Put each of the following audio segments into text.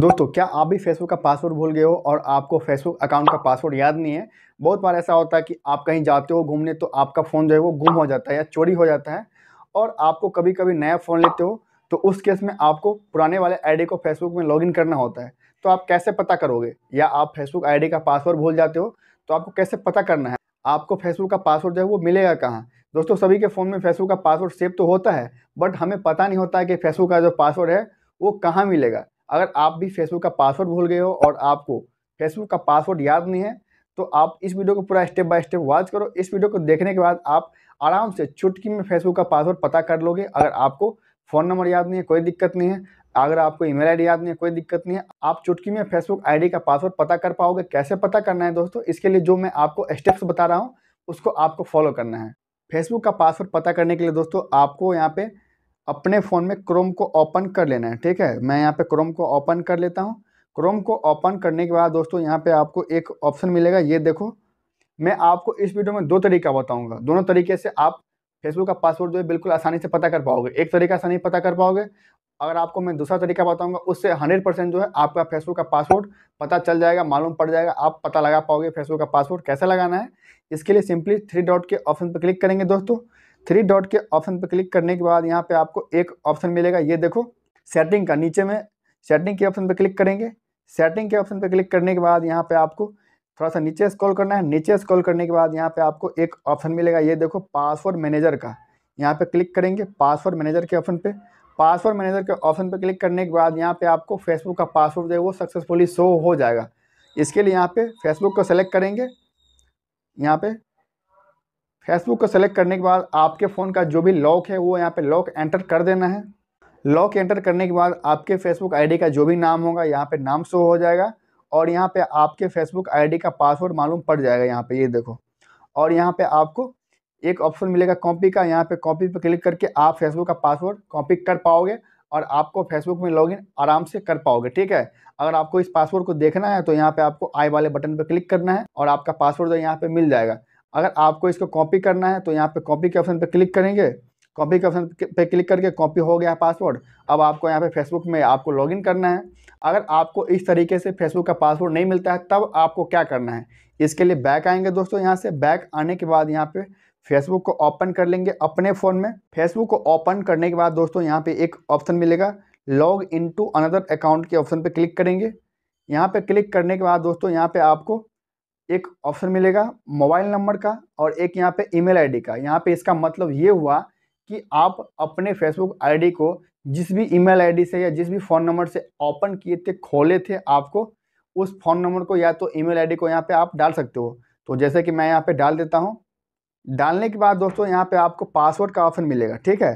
दोस्तों क्या आप भी फेसबुक का पासवर्ड भूल गए हो और आपको फेसबुक अकाउंट का पासवर्ड याद नहीं है बहुत बार ऐसा होता है कि आप कहीं जाते हो घूमने तो आपका फ़ोन जो है वो गुम हो जाता है या चोरी हो जाता है और आपको कभी कभी नया फ़ोन लेते हो तो उस केस में आपको पुराने वाले आईडी को फेसबुक में लॉगिन करना होता है तो आप कैसे पता करोगे या आप फेसबुक आई का पासवर्ड भूल जाते हो तो आपको कैसे पता करना है आपको फेसबुक का पासवर्ड जो है वो मिलेगा कहाँ दोस्तों सभी के फ़ोन में फेसबुक का पासवर्ड सेव तो होता है बट हमें पता नहीं होता है कि फेसबुक का जो पासवर्ड है वो कहाँ मिलेगा अगर आप भी फेसबुक का पासवर्ड भूल गए हो और आपको फेसबुक का पासवर्ड याद नहीं है तो आप इस वीडियो को पूरा स्टेप बाय स्टेप वॉच करो इस वीडियो को देखने के बाद आप आराम से चुटकी में फेसबुक का पासवर्ड पता कर लोगे अगर आपको फ़ोन नंबर याद नहीं है कोई दिक्कत नहीं है अगर आपको ईमेल आईडी याद नहीं है कोई दिक्कत नहीं है आप चुटकी में फेसबुक आईडी का पासवर्ड पता कर पाओगे कैसे पता करना है दोस्तों इसके लिए जो मैं आपको स्टेप्स बता रहा हूँ उसको आपको फॉलो करना है फेसबुक का पासवर्ड पता करने के लिए दोस्तों आपको यहाँ पर अपने फ़ोन में क्रोम को ओपन कर लेना है ठीक है मैं यहाँ पे क्रोम को ओपन कर लेता हूँ क्रोम को ओपन करने के बाद दोस्तों यहाँ पे आपको एक ऑप्शन मिलेगा ये देखो मैं आपको इस वीडियो में दो तरीका बताऊँगा दोनों तरीके से आप फेसबुक का पासवर्ड जो है बिल्कुल आसानी से पता कर पाओगे एक तरीका आसानी नहीं पता कर पाओगे अगर आपको मैं दूसरा तरीका बताऊंगा उससे 100 परसेंट जो है आपका फेसबुक का पासवर्ड पता चल जाएगा मालूम पड़ जाएगा आप पता लगा पाओगे फेसबुक का पासवर्ड कैसे लगाना है इसके लिए सिंपली थ्री डॉट के ऑप्शन पर क्लिक करेंगे दोस्तों थ्री डॉट के ऑप्शन पर क्लिक करने के बाद यहाँ पे आपको एक ऑप्शन मिलेगा ये देखो सेटिंग का नीचे में सेटिंग के ऑप्शन पर क्लिक करेंगे सेटिंग के ऑप्शन पर क्लिक करने के बाद यहाँ पे आपको थोड़ा सा नीचे स्क्रॉल करना है नीचे स्क्रॉल करने के बाद यहाँ पे आपको एक ऑप्शन मिलेगा ये देखो पासवर्ड मैनेजर का यहाँ पे क्लिक करेंगे पासवर्ड मैनेजर के ऑप्शन पे पासवर्ड मैनेजर के ऑप्शन पे क्लिक करने के बाद यहाँ पे आपको फेसबुक का पासवर्ड जो है वो सक्सेसफुली शो हो जाएगा इसके लिए यहाँ पे फेसबुक को सेलेक्ट करेंगे यहाँ पे फेसबुक को सेलेक्ट करने के बाद आपके फ़ोन का जो भी लॉक है वो यहाँ पे लॉक एंटर कर देना है लॉक एंटर करने के बाद आपके फेसबुक आईडी का जो भी नाम होगा यहाँ पे नाम शो हो जाएगा और यहाँ पे आपके फेसबुक आईडी का पासवर्ड मालूम पड़ जाएगा यहाँ पे ये यह देखो और यहाँ पे आपको एक ऑप्शन मिलेगा कॉपी का यहाँ पे कॉपी पे क्लिक करके आप फेसबुक का पासवर्ड कॉपी कर पाओगे और आपको फेसबुक में लॉगिन आराम से कर पाओगे ठीक है अगर आपको इस पासवर्ड को देखना है तो यहाँ पे आपको आई वाले बटन पर क्लिक करना है और आपका पासवर्ड जो तो यहाँ पे मिल जाएगा अगर आपको इसको कॉपी करना है तो यहाँ पे कॉपी के ऑप्शन पे क्लिक करेंगे कॉपी के ऑप्शन पे क्लिक करके कॉपी हो गया पासवर्ड अब आपको यहाँ पे फेसबुक में आपको लॉगिन करना है अगर आपको इस तरीके से फेसबुक का पासवर्ड नहीं मिलता है तब आपको क्या करना है इसके लिए बैक आएंगे दोस्तों यहाँ से बैक आने के बाद यहाँ पे फेसबुक को ओपन कर लेंगे अपने फ़ोन में फेसबुक को ओपन करने के बाद दोस्तों यहाँ पे एक ऑप्शन मिलेगा log in to another account के ऑप्शन पे क्लिक करेंगे यहाँ पे क्लिक करने के बाद दोस्तों यहाँ पे आपको एक ऑप्शन मिलेगा मोबाइल नंबर का और एक यहाँ पे ईमेल आईडी का यहाँ पे इसका मतलब ये हुआ कि आप अपने फेसबुक आईडी को जिस भी ईमेल आईडी से या जिस भी फ़ोन नंबर से ओपन किए थे खोले थे आपको उस फ़ोन नंबर को या तो ईमेल आईडी को यहाँ पे आप डाल सकते हो तो जैसे कि मैं यहाँ पे डाल देता हूँ डालने के बाद दोस्तों यहाँ पे आपको पासवर्ड का ऑप्शन मिलेगा ठीक है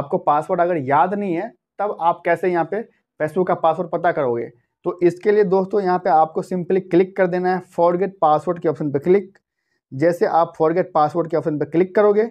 आपको पासवर्ड अगर याद नहीं है तब आप कैसे यहाँ पे फेसबुक का पासवर्ड पता करोगे तो इसके लिए दोस्तों यहाँ पे आपको सिंपली क्लिक कर देना है फॉरगेट पासवर्ड के ऑप्शन पे क्लिक जैसे आप फॉरगेट पासवर्ड के ऑप्शन पे क्लिक करोगे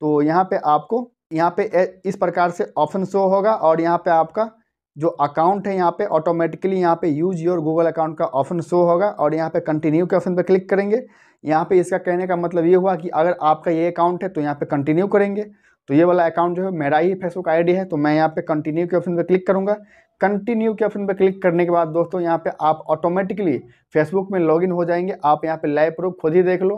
तो यहाँ पे आपको यहाँ पे इस प्रकार से ऑप्शन शो होगा और यहाँ पे आपका जो अकाउंट है यहाँ पे ऑटोमेटिकली यहाँ पे यूज योर गूगल अकाउंट का ऑप्शन शो होगा और यहाँ पे कंटिन्यू के ऑप्शन पे क्लिक करेंगे यहाँ पे इसका कहने का मतलब ये हुआ कि अगर आपका ये अकाउंट है तो यहाँ पे कंटिन्यू करेंगे तो ये वाला अकाउंट जो है मेरा ही फेसबुक आईडी है तो मैं यहाँ पे कंटिन्यू के ऑप्शन पे क्लिक करूँगा कंटिन्यू के ऑप्शन पर क्लिक करने के बाद दोस्तों यहाँ पे आप ऑटोमेटिकली फेसबुक में लॉगिन हो जाएंगे आप यहाँ पे लाइव प्रूफ खुद ही देख लो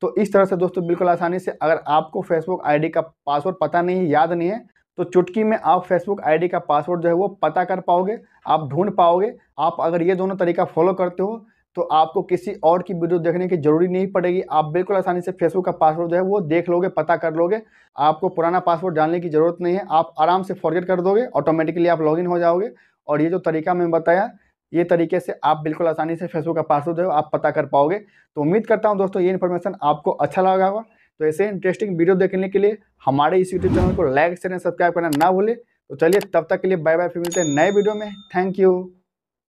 तो इस तरह से दोस्तों बिल्कुल आसानी से अगर आपको फेसबुक आईडी का पासवर्ड पता नहीं है याद नहीं है तो चुटकी में आप फेसबुक आईडी का पासवर्ड जो है वो पता कर पाओगे आप ढूंढ पाओगे आप अगर ये दोनों तरीका फॉलो करते हो तो आपको किसी और की वीडियो देखने की जरूरी नहीं पड़ेगी आप बिल्कुल आसानी से फेसबुक का पासवर्ड जो है वो देख लोगे पता कर लोगे आपको पुराना पासवर्ड जानने की ज़रूरत नहीं है आप आराम से फॉरगेट कर दोगे ऑटोमेटिकली आप लॉगिन हो जाओगे और ये जो तरीका मैंने बताया ये तरीके से आप बिल्कुल आसानी से फेसबुक का पासवर्ड जो है आप पता कर पाओगे तो उम्मीद करता हूँ दोस्तों ये इन्फॉर्मेशन आपको अच्छा लगा होगा तो ऐसे इंटरेस्टिंग वीडियो देखने के लिए हमारे इस यूट्यूब चैनल को लाइक शेयर सब्सक्राइब करना ना भूलें तो चलिए तब तक के लिए बाय बाय फिर मिलते हैं नए वीडियो में थैंक यू